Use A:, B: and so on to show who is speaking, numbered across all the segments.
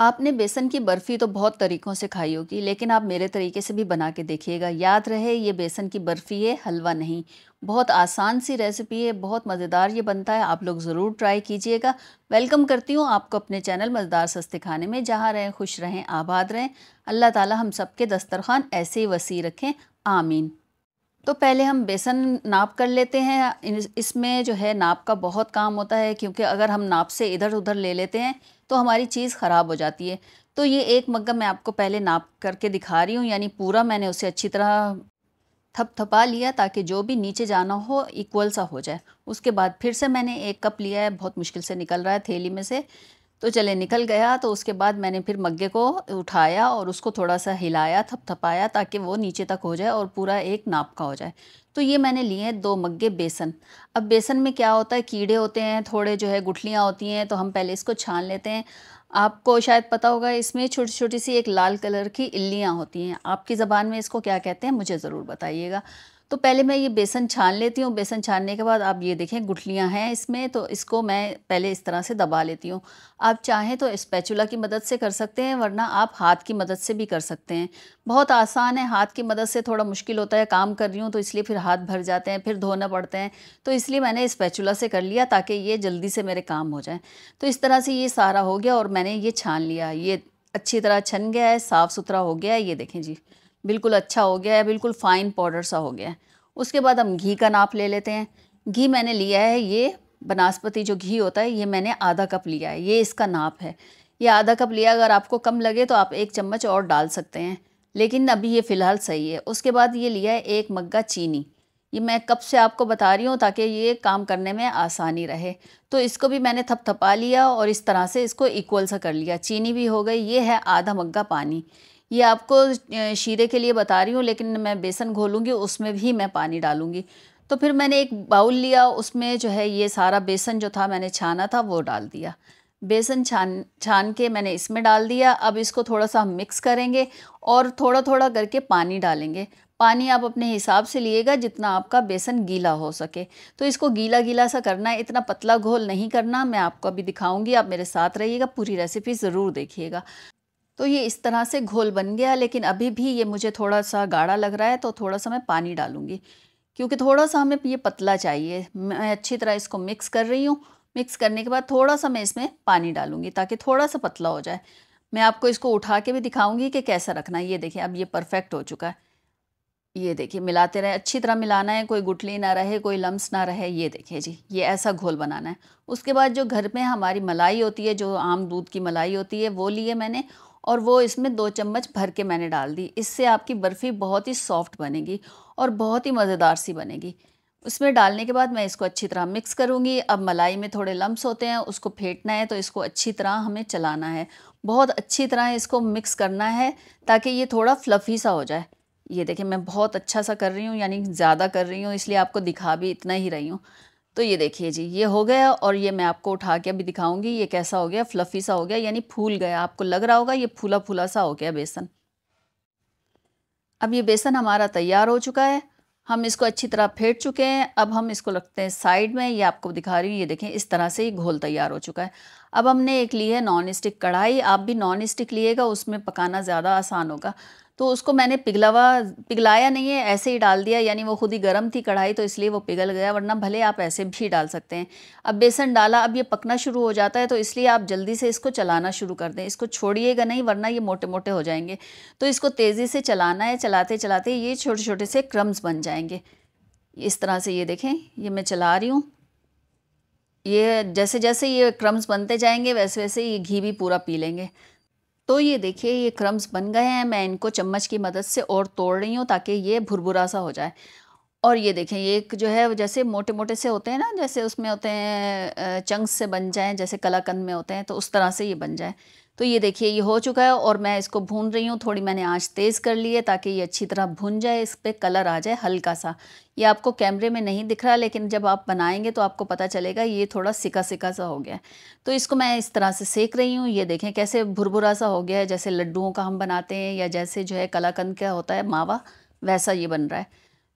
A: आपने बेसन की बर्फ़ी तो बहुत तरीक़ों से खाई होगी लेकिन आप मेरे तरीके से भी बना के देखिएगा याद रहे ये बेसन की बर्फ़ी है हलवा नहीं बहुत आसान सी रेसिपी है बहुत मज़ेदार ये बनता है आप लोग ज़रूर ट्राई कीजिएगा वेलकम करती हूँ आपको अपने चैनल मज़ेदार सस्ते खाने में जहाँ रहें खुश रहें आबाद रहें अल्लाह ताला हम सब के दस्तरखान ऐसे ही वसी रखें आमीन तो पहले हम बेसन नाप कर लेते हैं इसमें जो है नाप का बहुत काम होता है क्योंकि अगर हम नाप से इधर उधर ले लेते हैं तो हमारी चीज़ ख़राब हो जाती है तो ये एक मग्गा मैं आपको पहले नाप करके दिखा रही हूँ यानी पूरा मैंने उसे अच्छी तरह थपथपा लिया ताकि जो भी नीचे जाना हो इक्वल सा हो जाए उसके बाद फिर से मैंने एक कप लिया है बहुत मुश्किल से निकल रहा है थैली में से तो चले निकल गया तो उसके बाद मैंने फिर मग्गे को उठाया और उसको थोड़ा सा हिलाया थपथपाया ताकि वो नीचे तक हो जाए और पूरा एक नाप का हो जाए तो ये मैंने लिए हैं दो मग्गे बेसन अब बेसन में क्या होता है कीड़े होते हैं थोड़े जो है गुठलियाँ होती हैं तो हम पहले इसको छान लेते हैं आपको शायद पता होगा इसमें छोटी छोटी सी एक लाल कलर की इल्लियाँ होती हैं आपकी ज़बान में इसको क्या कहते हैं मुझे ज़रूर बताइएगा तो पहले मैं ये बेसन छान लेती हूँ बेसन छानने के बाद आप ये देखें गुठलियाँ हैं इसमें तो इसको मैं पहले इस तरह से दबा लेती हूँ आप चाहें तो स्पैचुला की मदद से कर सकते हैं वरना आप हाथ की मदद से भी कर सकते हैं बहुत आसान है हाथ की मदद से थोड़ा मुश्किल होता है काम कर रही हूँ तो इसलिए फिर हाथ भर जाते हैं फिर धोना पड़ते हैं तो इसलिए मैंने स्पैचुला से कर लिया ताकि ये जल्दी से मेरे काम हो जाए तो इस तरह से ये सारा हो गया और मैंने ये छान लिया ये अच्छी तरह छन गया है साफ़ सुथरा हो गया है ये देखें जी बिल्कुल अच्छा हो गया है बिल्कुल फ़ाइन पाउडर सा हो गया है उसके बाद हम घी का नाप ले लेते हैं घी मैंने लिया है ये बनस्पति जो घी होता है ये मैंने आधा कप लिया है ये इसका नाप है ये आधा कप लिया अगर आपको कम लगे तो आप एक चम्मच और डाल सकते हैं लेकिन अभी ये फ़िलहाल सही है उसके बाद ये लिया है एक मग्गा चीनी ये मैं कब से आपको बता रही हूँ ताकि ये काम करने में आसानी रहे तो इसको भी मैंने थपथपा लिया और इस तरह से इसको इक्वल सा कर लिया चीनी भी हो गई ये है आधा मग्गा पानी ये आपको शीरे के लिए बता रही हूँ लेकिन मैं बेसन घोलूँगी उसमें भी मैं पानी डालूँगी तो फिर मैंने एक बाउल लिया उसमें जो है ये सारा बेसन जो था मैंने छाना था वो डाल दिया बेसन छान छान के मैंने इसमें डाल दिया अब इसको थोड़ा सा हम मिक्स करेंगे और थोड़ा थोड़ा करके पानी डालेंगे पानी आप अपने हिसाब से लिएगा जितना आपका बेसन गीला हो सके तो इसको गीला गीला सा करना है इतना पतला घोल नहीं करना मैं आपको अभी दिखाऊंगी आप मेरे साथ रहिएगा पूरी रेसिपी ज़रूर देखिएगा तो ये इस तरह से घोल बन गया लेकिन अभी भी ये मुझे थोड़ा सा गाढ़ा लग रहा है तो थोड़ा सा मैं पानी डालूँगी क्योंकि थोड़ा सा हमें ये पतला चाहिए मैं अच्छी तरह इसको मिक्स कर रही हूँ मिक्स करने के बाद थोड़ा सा मैं इसमें पानी डालूँगी ताकि थोड़ा सा पतला हो जाए मैं आपको इसको उठा के भी दिखाऊँगी कि कैसा रखना है ये देखिए अब ये परफेक्ट हो चुका है ये देखिए मिलाते रहे अच्छी तरह मिलाना है कोई गुटली ना रहे कोई लम्स ना रहे ये देखिए जी ये ऐसा घोल बनाना है उसके बाद जो घर में हमारी मलाई होती है जो आम दूध की मलाई होती है वो लिए मैंने और वो इसमें दो चम्मच भर के मैंने डाल दी इससे आपकी बर्फ़ी बहुत ही सॉफ्ट बनेगी और बहुत ही मज़ेदार सी बनेगी उसमें डालने के बाद मैं इसको अच्छी तरह मिक्स करूँगी अब मलाई में थोड़े लम्ब होते हैं उसको फेंटना है तो इसको अच्छी तरह हमें चलाना है बहुत अच्छी तरह इसको मिक्स करना है ताकि ये थोड़ा फ्लफ़ी सा हो जाए ये देखिए मैं बहुत अच्छा सा कर रही हूँ यानी ज़्यादा कर रही हूँ इसलिए आपको दिखा भी इतना ही रही हूँ तो ये देखिए जी ये हो गया और ये मैं आपको उठा के अभी दिखाऊंगी ये कैसा हो गया फ्लफ़ी सा हो गया यानी फूल गया आपको लग रहा होगा ये फूला फूला सा हो गया बेसन अब ये बेसन हमारा तैयार हो चुका है हम इसको अच्छी तरह फेंट चुके हैं अब हम इसको रखते हैं साइड में ये आपको दिखा रही हूँ ये देखें इस तरह से ये घोल तैयार हो चुका है अब हमने एक ली है नॉन स्टिक कढ़ाई आप भी नॉन स्टिक लिएगा उसमें पकाना ज़्यादा आसान होगा तो उसको मैंने पिघलावा पिघलाया नहीं है ऐसे ही डाल दिया यानी वो खुद ही गर्म थी कढ़ाई तो इसलिए वो पिघल गया वरना भले आप ऐसे भी डाल सकते हैं अब बेसन डाला अब ये पकना शुरू हो जाता है तो इसलिए आप जल्दी से इसको चलाना शुरू कर दें इसको छोड़िएगा नहीं वरना ये मोटे मोटे हो जाएंगे तो इसको तेज़ी से चलाना है चलाते चलाते ये छोटे छोटे से क्रम्स बन जाएंगे इस तरह से ये देखें ये मैं चला रही हूँ ये जैसे जैसे ये क्रम्स बनते जाएंगे वैसे वैसे ये घी भी पूरा पी लेंगे तो ये देखिए ये क्रम्स बन गए हैं मैं इनको चम्मच की मदद से और तोड़ रही हूँ ताकि ये भुरभुरा सा हो जाए और ये देखें ये एक जो है जैसे मोटे मोटे से होते हैं ना जैसे उसमें होते हैं चंक्स से बन जाएं जैसे कलाकंद में होते हैं तो उस तरह से ये बन जाए तो ये देखिए ये हो चुका है और मैं इसको भून रही हूँ थोड़ी मैंने आँच तेज़ कर ली है ताकि ये अच्छी तरह भुन जाए इस पर कलर आ जाए हल्का सा ये आपको कैमरे में नहीं दिख रहा लेकिन जब आप बनाएंगे तो आपको पता चलेगा ये थोड़ा सिका सिका सा हो गया है तो इसको मैं इस तरह से सेक रही हूँ ये देखें कैसे भुरभुरा सा हो गया है जैसे लड्डुओं का हम बनाते हैं या जैसे जो है कलाकंद का होता है मावा वैसा ये बन रहा है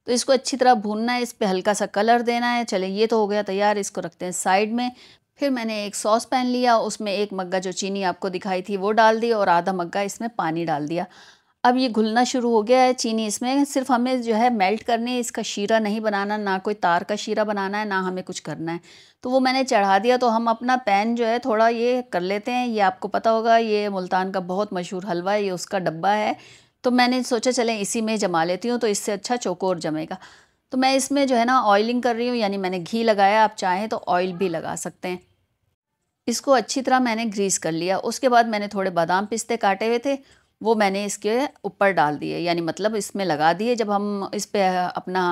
A: तो इसको अच्छी तरह भूनना है इस पर हल्का सा कलर देना है चले ये तो हो गया तैयार इसको रखते हैं साइड में फिर मैंने एक सॉस पैन लिया उसमें एक मग्गा जो चीनी आपको दिखाई थी वो डाल दी और आधा मग्गा इसमें पानी डाल दिया अब ये घुलना शुरू हो गया है चीनी इसमें सिर्फ हमें जो है मेल्ट करनी है इसका शीरा नहीं बनाना ना कोई तार का शीरा बनाना है ना हमें कुछ करना है तो वो मैंने चढ़ा दिया तो हम अपना पैन जो है थोड़ा ये कर लेते हैं ये आपको पता होगा ये मुल्तान का बहुत मशहूर हलवा है ये उसका डब्बा है तो मैंने सोचा चलें इसी में जमा लेती हूँ तो इससे अच्छा चौकोर जमेगा तो मैं इसमें जो है ना ऑयलिंग कर रही हूँ यानी मैंने घी लगाया आप चाहें तो ऑयल भी लगा सकते हैं इसको अच्छी तरह मैंने ग्रीस कर लिया उसके बाद मैंने थोड़े बादाम पिस्ते काटे हुए थे वो मैंने इसके ऊपर डाल दिए यानी मतलब इसमें लगा दिए जब हम इस पर अपना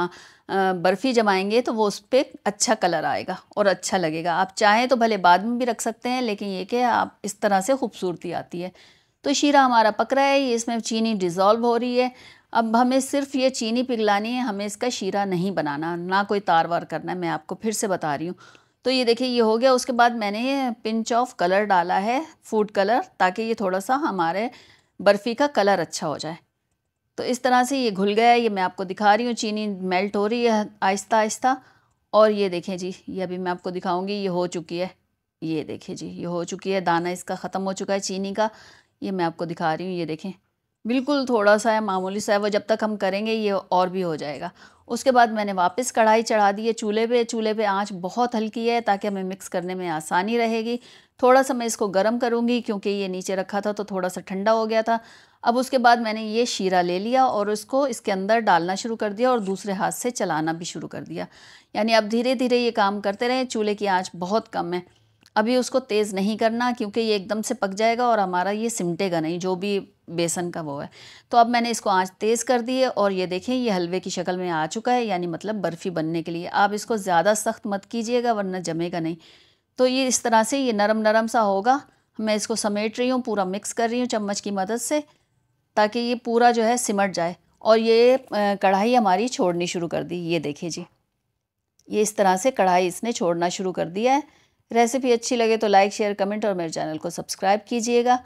A: बर्फ़ी जमाएंगे तो वो उस पर अच्छा कलर आएगा और अच्छा लगेगा आप चाहें तो भले बाद में भी रख सकते हैं लेकिन ये कि आप इस तरह से खूबसूरती आती है तो शीरा हमारा पक रहा है ये इसमें चीनी डिज़ोल्व हो रही है अब हमें सिर्फ ये चीनी पिघलानी है हमें इसका शीरा नहीं बनाना ना कोई तार वार करना है मैं आपको फिर से बता रही हूँ तो ये देखिए ये हो गया उसके बाद मैंने पिंच ऑफ कलर डाला है फूड कलर ताकि ये थोड़ा सा हमारे बर्फ़ी का कलर अच्छा हो जाए तो इस तरह से ये घुल गया ये मैं आपको दिखा रही हूँ चीनी मेल्ट हो रही है आहिस्ता आहिस्ता और ये देखें जी ये अभी मैं आपको दिखाऊँगी ये हो चुकी है ये देखें जी ये हो चुकी है दाना इसका ख़त्म हो चुका है चीनी का ये मैं आपको दिखा रही हूँ ये देखें बिल्कुल थोड़ा सा है मामूली सा है वो जब तक हम करेंगे ये और भी हो जाएगा उसके बाद मैंने वापस कढ़ाई चढ़ा दी है चूल्हे पे चूल्हे पे आंच बहुत हल्की है ताकि हमें मिक्स करने में आसानी रहेगी थोड़ा सा मैं इसको गर्म करूँगी क्योंकि ये नीचे रखा था तो थोड़ा सा ठंडा हो गया था अब उसके बाद मैंने ये शीरा ले लिया और उसको इसके अंदर डालना शुरू कर दिया और दूसरे हाथ से चलाना भी शुरू कर दिया यानी अब धीरे धीरे ये काम करते रहें चूल्हे की आँच बहुत कम है अभी उसको तेज़ नहीं करना क्योंकि ये एकदम से पक जाएगा और हमारा ये सिमटेगा नहीं जो भी बेसन का वो है तो अब मैंने इसको आँच तेज़ कर दी है और ये देखें ये हलवे की शक्ल में आ चुका है यानी मतलब बर्फ़ी बनने के लिए आप इसको ज़्यादा सख्त मत कीजिएगा वरना जमेगा नहीं तो ये इस तरह से ये नरम नरम सा होगा मैं इसको समेट रही हूँ पूरा मिक्स कर रही हूँ चम्मच की मदद से ताकि ये पूरा जो है सिमट जाए और ये कढ़ाई हमारी छोड़नी शुरू कर दी ये देखिए जी ये इस तरह से कढ़ाई इसने छोड़ना शुरू कर दिया है रेसिपी अच्छी लगे तो लाइक शेयर कमेंट और मेरे चैनल को सब्सक्राइब कीजिएगा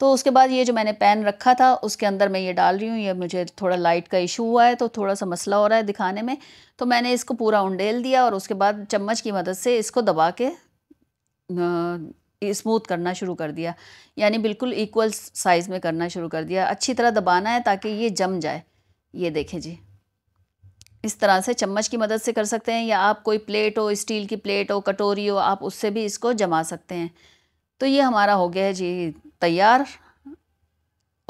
A: तो उसके बाद ये जो मैंने पैन रखा था उसके अंदर मैं ये डाल रही हूँ ये मुझे थोड़ा लाइट का इशू हुआ है तो थोड़ा सा मसला हो रहा है दिखाने में तो मैंने इसको पूरा उंडेल दिया और उसके बाद चम्मच की मदद से इसको दबा के स्मूथ करना शुरू कर दिया यानी बिल्कुल इक्वल साइज़ में करना शुरू कर दिया अच्छी तरह दबाना है ताकि ये जम जाए ये देखें जी इस तरह से चम्मच की मदद से कर सकते हैं या आप कोई प्लेट हो स्टील की प्लेट हो कटोरी हो आप उससे भी इसको जमा सकते हैं तो ये हमारा हो गया है जी तैयार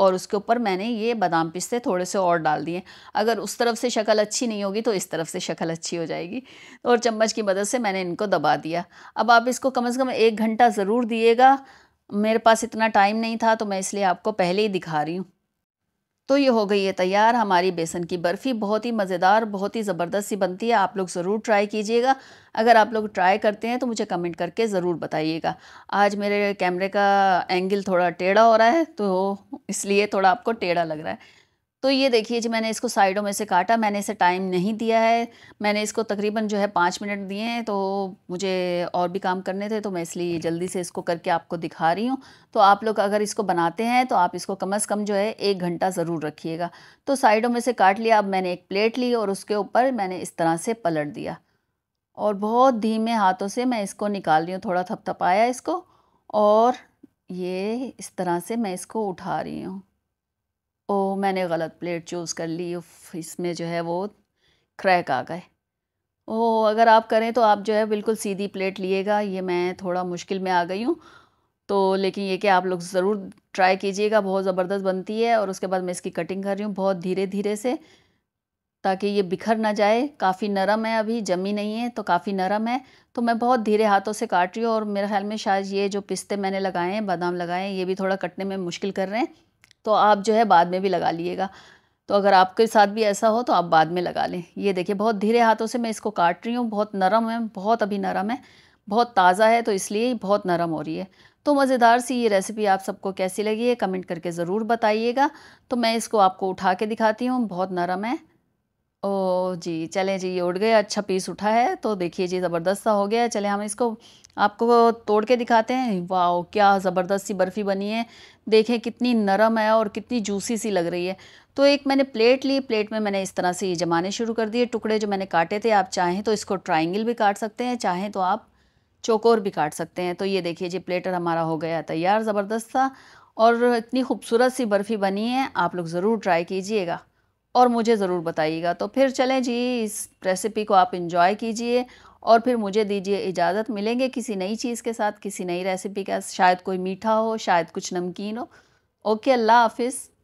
A: और उसके ऊपर मैंने ये बादाम पिस्ते थोड़े से और डाल दिए अगर उस तरफ से शक्ल अच्छी नहीं होगी तो इस तरफ से शक्ल अच्छी हो जाएगी और चम्मच की मदद से मैंने इनको दबा दिया अब आप इसको कम से कम एक घंटा ज़रूर दिएगा मेरे पास इतना टाइम नहीं था तो मैं इसलिए आपको पहले ही दिखा रही हूँ तो ये हो गई है तैयार हमारी बेसन की बर्फ़ी बहुत ही मज़ेदार बहुत ही ज़बरदस्त सी बनती है आप लोग ज़रूर ट्राई कीजिएगा अगर आप लोग ट्राई करते हैं तो मुझे कमेंट करके ज़रूर बताइएगा आज मेरे कैमरे का एंगल थोड़ा टेढ़ा हो रहा है तो इसलिए थोड़ा आपको टेढ़ा लग रहा है तो ये देखिए जी मैंने इसको साइडों में से काटा मैंने इसे टाइम नहीं दिया है मैंने इसको तकरीबन जो है पाँच मिनट दिए हैं तो मुझे और भी काम करने थे तो मैं इसलिए जल्दी से इसको करके आपको दिखा रही हूँ तो आप लोग अगर इसको बनाते हैं तो आप इसको कम अज़ कम जो है एक घंटा ज़रूर रखिएगा तो साइडों में से काट लिया अब मैंने एक प्लेट ली और उसके ऊपर मैंने इस तरह से पलट दिया और बहुत धीमे हाथों से मैं इसको निकाल रही हूँ थोड़ा थपथपाया इसको और ये इस तरह से मैं इसको उठा रही हूँ ओ मैंने गलत प्लेट चूज़ कर ली इसमें जो है वो क्रैक आ गए ओ अगर आप करें तो आप जो है बिल्कुल सीधी प्लेट लिएगा ये मैं थोड़ा मुश्किल में आ गई हूँ तो लेकिन ये कि आप लोग ज़रूर ट्राई कीजिएगा बहुत ज़बरदस्त बनती है और उसके बाद मैं इसकी कटिंग कर रही हूँ बहुत धीरे धीरे से ताकि ये बिखर ना जाए काफ़ी नरम है अभी जमी नहीं है तो काफ़ी नरम है तो मैं बहुत धीरे हाथों से काट रही हूँ और मेरे ख्याल में शायद ये जो पिस्ते मैंने लगाए हैं बादाम लगाए हैं ये भी थोड़ा कटने में मुश्किल कर रहे हैं तो आप जो है बाद में भी लगा लीजिएगा तो अगर आपके साथ भी ऐसा हो तो आप बाद में लगा लें ये देखिए बहुत धीरे हाथों से मैं इसको काट रही हूँ बहुत नरम है बहुत अभी नरम है बहुत ताज़ा है तो इसलिए बहुत नरम हो रही है तो मज़ेदार सी ये रेसिपी आप सबको कैसी लगी है कमेंट करके ज़रूर बताइएगा तो मैं इसको आपको उठा के दिखाती हूँ बहुत नरम है ओ जी चले जी ये उड़ गया अच्छा पीस उठा है तो देखिए जी ज़बरदस्त सा हो गया है चले हम इसको आपको तोड़ के दिखाते हैं वाह क्या ज़बरदस्त सी बर्फ़ी बनी है देखें कितनी नरम है और कितनी जूसी सी लग रही है तो एक मैंने प्लेट ली प्लेट में मैंने इस तरह से ये जमाने शुरू कर दिए टुकड़े जो मैंने काटे थे आप चाहें तो इसको ट्राइंगल भी काट सकते हैं चाहें तो आप चोकोर भी काट सकते हैं तो ये देखिए जी प्लेटर हमारा हो गया तैयार ज़बरदस्त सा और इतनी खूबसूरत सी बर्फ़ी बनी है आप लोग ज़रूर ट्राई कीजिएगा और मुझे ज़रूर बताइएगा तो फिर चलें जी इस रेसिपी को आप इंजॉय कीजिए और फिर मुझे दीजिए इजाज़त मिलेंगे किसी नई चीज़ के साथ किसी नई रेसिपी का शायद कोई मीठा हो शायद कुछ नमकीन हो ओके अल्लाह हाफिज़